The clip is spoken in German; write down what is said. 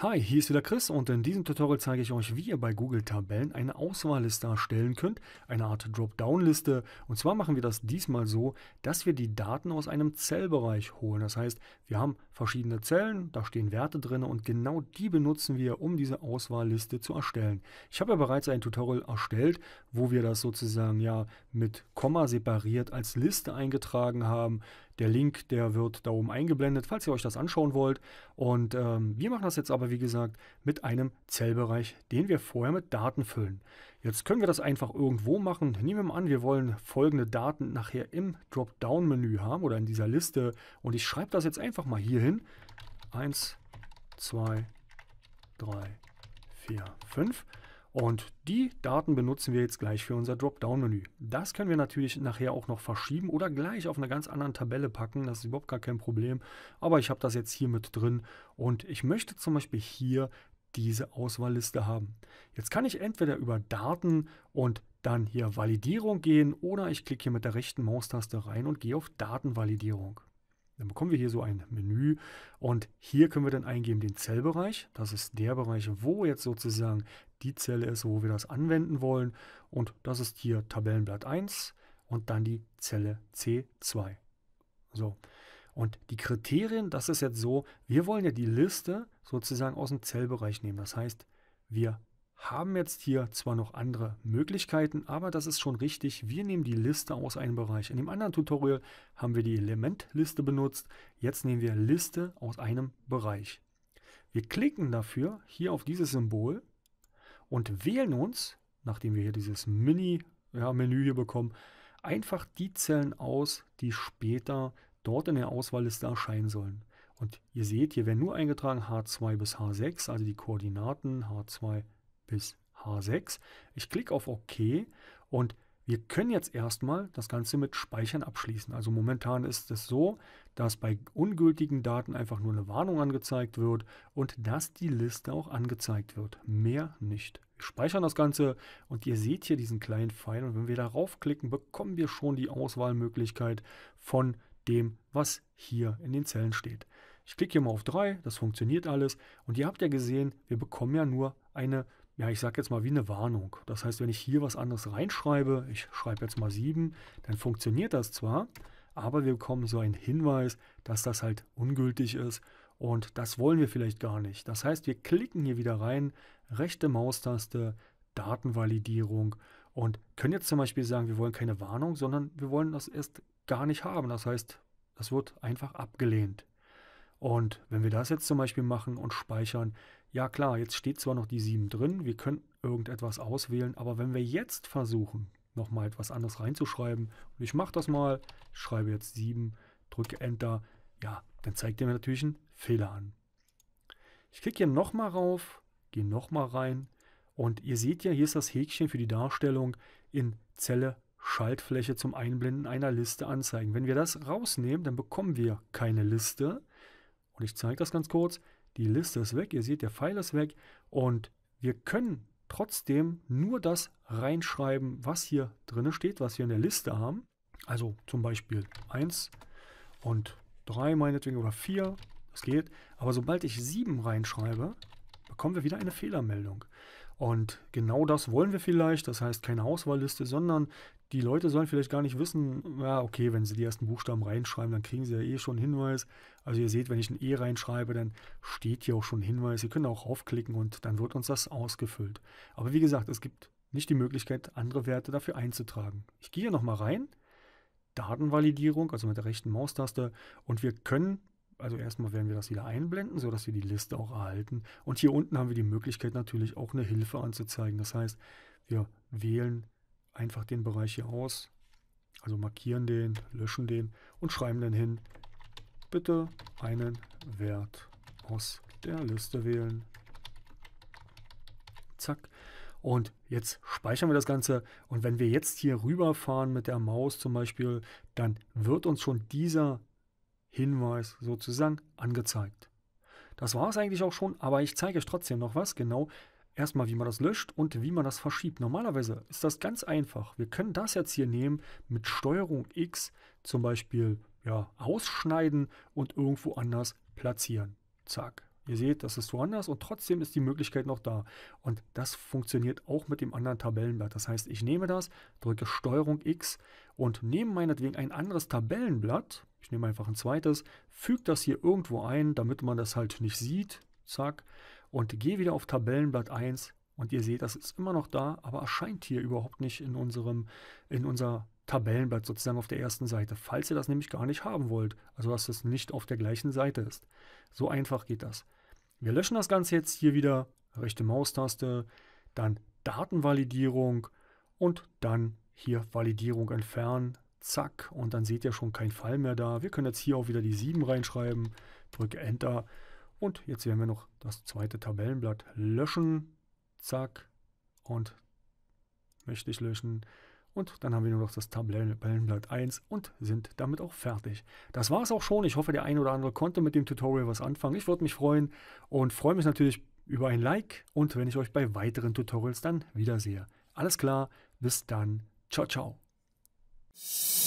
Hi, hier ist wieder Chris und in diesem Tutorial zeige ich euch, wie ihr bei Google Tabellen eine Auswahlliste erstellen könnt, eine Art Dropdown-Liste. Und zwar machen wir das diesmal so, dass wir die Daten aus einem Zellbereich holen. Das heißt, wir haben verschiedene Zellen, da stehen Werte drin und genau die benutzen wir, um diese Auswahlliste zu erstellen. Ich habe ja bereits ein Tutorial erstellt, wo wir das sozusagen ja mit Komma separiert als Liste eingetragen haben. Der Link, der wird da oben eingeblendet, falls ihr euch das anschauen wollt. Und ähm, wir machen das jetzt aber, wie gesagt, mit einem Zellbereich, den wir vorher mit Daten füllen. Jetzt können wir das einfach irgendwo machen. Nehmen wir mal an, wir wollen folgende Daten nachher im Dropdown-Menü haben oder in dieser Liste. Und ich schreibe das jetzt einfach mal hier hin. 1, 2, 3, 4, 5. Und die Daten benutzen wir jetzt gleich für unser Dropdown-Menü. Das können wir natürlich nachher auch noch verschieben oder gleich auf einer ganz anderen Tabelle packen. Das ist überhaupt gar kein Problem. Aber ich habe das jetzt hier mit drin und ich möchte zum Beispiel hier diese Auswahlliste haben. Jetzt kann ich entweder über Daten und dann hier Validierung gehen oder ich klicke hier mit der rechten Maustaste rein und gehe auf Datenvalidierung. Dann bekommen wir hier so ein Menü und hier können wir dann eingeben den Zellbereich. Das ist der Bereich, wo jetzt sozusagen die Zelle ist, wo wir das anwenden wollen. Und das ist hier Tabellenblatt 1 und dann die Zelle C2. So. Und die Kriterien, das ist jetzt so, wir wollen ja die Liste sozusagen aus dem Zellbereich nehmen. Das heißt, wir haben jetzt hier zwar noch andere Möglichkeiten, aber das ist schon richtig. Wir nehmen die Liste aus einem Bereich. In dem anderen Tutorial haben wir die Elementliste benutzt. Jetzt nehmen wir Liste aus einem Bereich. Wir klicken dafür hier auf dieses Symbol und wählen uns, nachdem wir hier dieses Mini-Menü ja, hier bekommen, einfach die Zellen aus, die später dort in der Auswahlliste erscheinen sollen. Und ihr seht, hier werden nur eingetragen H2 bis H6, also die Koordinaten H2 bis H6. Ich klicke auf OK und wir können jetzt erstmal das Ganze mit Speichern abschließen. Also momentan ist es so, dass bei ungültigen Daten einfach nur eine Warnung angezeigt wird und dass die Liste auch angezeigt wird. Mehr nicht. Wir speichern das Ganze und ihr seht hier diesen kleinen Pfeil und wenn wir darauf klicken, bekommen wir schon die Auswahlmöglichkeit von dem, was hier in den Zellen steht. Ich klicke hier mal auf 3, das funktioniert alles und ihr habt ja gesehen, wir bekommen ja nur eine ja, ich sage jetzt mal wie eine Warnung. Das heißt, wenn ich hier was anderes reinschreibe, ich schreibe jetzt mal 7, dann funktioniert das zwar, aber wir bekommen so einen Hinweis, dass das halt ungültig ist und das wollen wir vielleicht gar nicht. Das heißt, wir klicken hier wieder rein, rechte Maustaste, Datenvalidierung und können jetzt zum Beispiel sagen, wir wollen keine Warnung, sondern wir wollen das erst gar nicht haben. Das heißt, das wird einfach abgelehnt. Und wenn wir das jetzt zum Beispiel machen und speichern, ja klar, jetzt steht zwar noch die 7 drin, wir können irgendetwas auswählen, aber wenn wir jetzt versuchen, nochmal etwas anderes reinzuschreiben, und ich mache das mal, schreibe jetzt 7, drücke Enter, ja, dann zeigt er mir natürlich einen Fehler an. Ich klicke hier nochmal rauf, gehe nochmal rein und ihr seht ja, hier ist das Häkchen für die Darstellung in Zelle Schaltfläche zum Einblenden einer Liste anzeigen. Wenn wir das rausnehmen, dann bekommen wir keine Liste. Und ich zeige das ganz kurz. Die Liste ist weg, ihr seht, der Pfeil ist weg und wir können trotzdem nur das reinschreiben, was hier drin steht, was wir in der Liste haben. Also zum Beispiel 1 und 3 meinetwegen oder 4, das geht. Aber sobald ich 7 reinschreibe, bekommen wir wieder eine Fehlermeldung. Und genau das wollen wir vielleicht. Das heißt, keine Auswahlliste, sondern die Leute sollen vielleicht gar nicht wissen, ja, okay, wenn sie die ersten Buchstaben reinschreiben, dann kriegen sie ja eh schon einen Hinweis. Also ihr seht, wenn ich ein E reinschreibe, dann steht hier auch schon ein Hinweis. Ihr könnt auch raufklicken und dann wird uns das ausgefüllt. Aber wie gesagt, es gibt nicht die Möglichkeit, andere Werte dafür einzutragen. Ich gehe hier nochmal rein, Datenvalidierung, also mit der rechten Maustaste, und wir können also erstmal werden wir das wieder einblenden, sodass wir die Liste auch erhalten. Und hier unten haben wir die Möglichkeit natürlich auch eine Hilfe anzuzeigen. Das heißt, wir wählen einfach den Bereich hier aus, also markieren den, löschen den und schreiben dann hin, bitte einen Wert aus der Liste wählen. Zack. Und jetzt speichern wir das Ganze. Und wenn wir jetzt hier rüberfahren mit der Maus zum Beispiel, dann wird uns schon dieser Hinweis sozusagen angezeigt. Das war es eigentlich auch schon, aber ich zeige euch trotzdem noch was genau. Erstmal, wie man das löscht und wie man das verschiebt. Normalerweise ist das ganz einfach. Wir können das jetzt hier nehmen mit Steuerung X zum Beispiel ja, ausschneiden und irgendwo anders platzieren. Zack. Ihr seht, das ist woanders und trotzdem ist die Möglichkeit noch da. Und das funktioniert auch mit dem anderen Tabellenblatt. Das heißt, ich nehme das, drücke Steuerung X und nehme meinetwegen ein anderes Tabellenblatt, ich nehme einfach ein zweites, füge das hier irgendwo ein, damit man das halt nicht sieht. Zack. Und gehe wieder auf Tabellenblatt 1 und ihr seht, das ist immer noch da, aber erscheint hier überhaupt nicht in unserem, in unser Tabellenblatt sozusagen auf der ersten Seite, falls ihr das nämlich gar nicht haben wollt, also dass das nicht auf der gleichen Seite ist. So einfach geht das. Wir löschen das Ganze jetzt hier wieder, rechte Maustaste, dann Datenvalidierung und dann hier Validierung entfernen, Zack. Und dann seht ihr schon keinen Fall mehr da. Wir können jetzt hier auch wieder die 7 reinschreiben. Drücke Enter. Und jetzt werden wir noch das zweite Tabellenblatt löschen. Zack. Und möchte ich löschen. Und dann haben wir nur noch das Tabellenblatt 1 und sind damit auch fertig. Das war es auch schon. Ich hoffe, der eine oder andere konnte mit dem Tutorial was anfangen. Ich würde mich freuen und freue mich natürlich über ein Like und wenn ich euch bei weiteren Tutorials dann wiedersehe. Alles klar, bis dann. Ciao, ciao. you